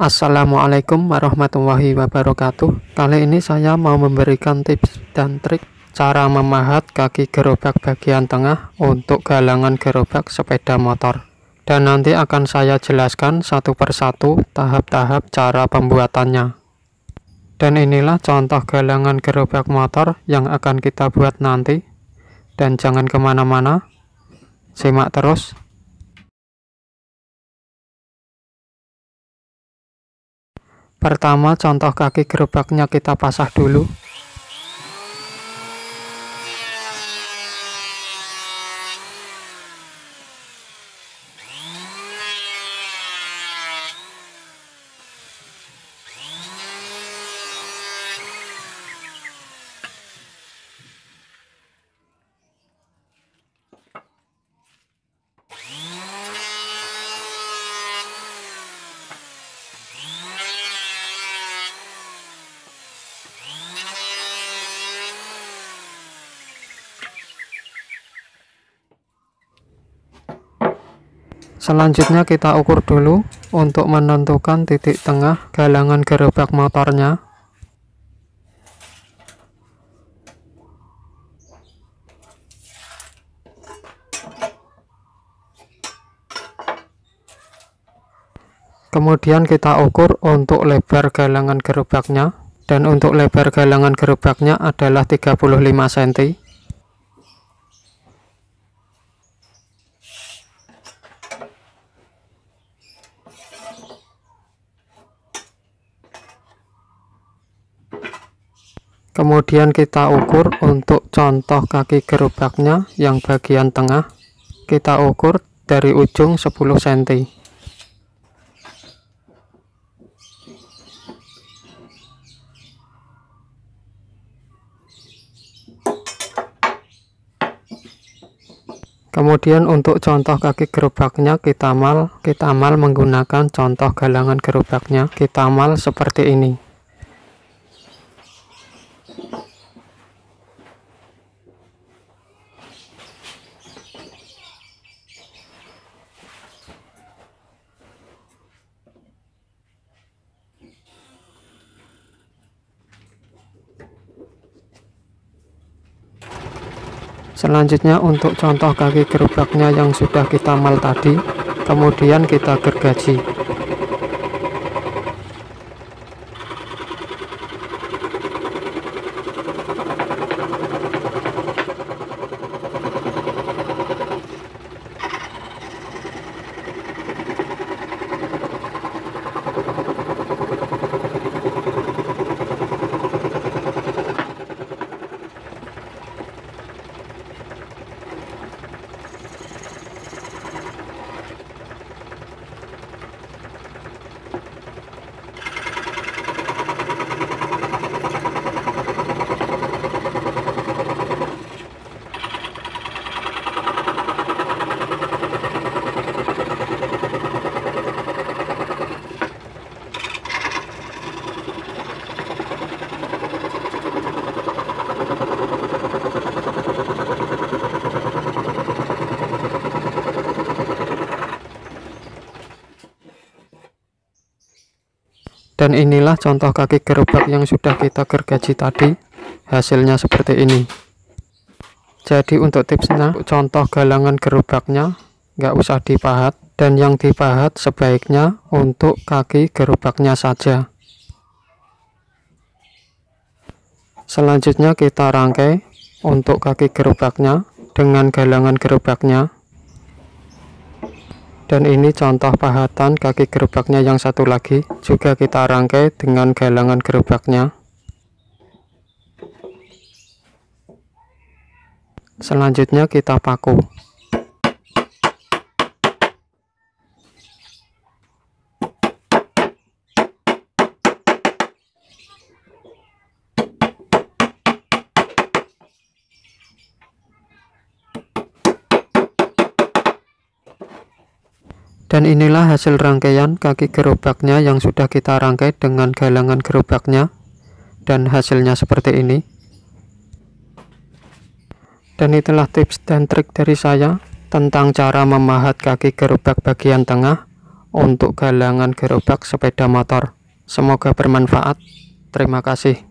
Assalamualaikum warahmatullahi wabarakatuh Kali ini saya mau memberikan tips dan trik Cara memahat kaki gerobak bagian tengah untuk galangan gerobak sepeda motor Dan nanti akan saya jelaskan satu persatu tahap-tahap cara pembuatannya Dan inilah contoh galangan gerobak motor yang akan kita buat nanti Dan jangan kemana-mana Simak terus Pertama, contoh kaki gerobaknya kita pasah dulu. Selanjutnya kita ukur dulu untuk menentukan titik tengah galangan gerobak motornya. Kemudian kita ukur untuk lebar galangan gerobaknya dan untuk lebar galangan gerobaknya adalah 35 cm. kemudian kita ukur untuk contoh kaki gerobaknya yang bagian tengah kita ukur dari ujung 10 cm Kemudian untuk contoh kaki gerobaknya kita mal, kita mal menggunakan contoh galangan gerobaknya kita mal seperti ini. Selanjutnya untuk contoh kaki gerobaknya yang sudah kita mal tadi, kemudian kita gergaji. Dan inilah contoh kaki gerobak yang sudah kita gergaji tadi. Hasilnya seperti ini. Jadi untuk tipsnya, contoh galangan gerobaknya nggak usah dipahat dan yang dipahat sebaiknya untuk kaki gerobaknya saja. Selanjutnya kita rangkai untuk kaki gerobaknya dengan galangan gerobaknya dan ini contoh pahatan kaki gerobaknya yang satu lagi, juga kita rangkai dengan galangan gerobaknya. Selanjutnya kita paku. Dan inilah hasil rangkaian kaki gerobaknya yang sudah kita rangkai dengan galangan gerobaknya dan hasilnya seperti ini. Dan itulah tips dan trik dari saya tentang cara memahat kaki gerobak bagian tengah untuk galangan gerobak sepeda motor. Semoga bermanfaat. Terima kasih.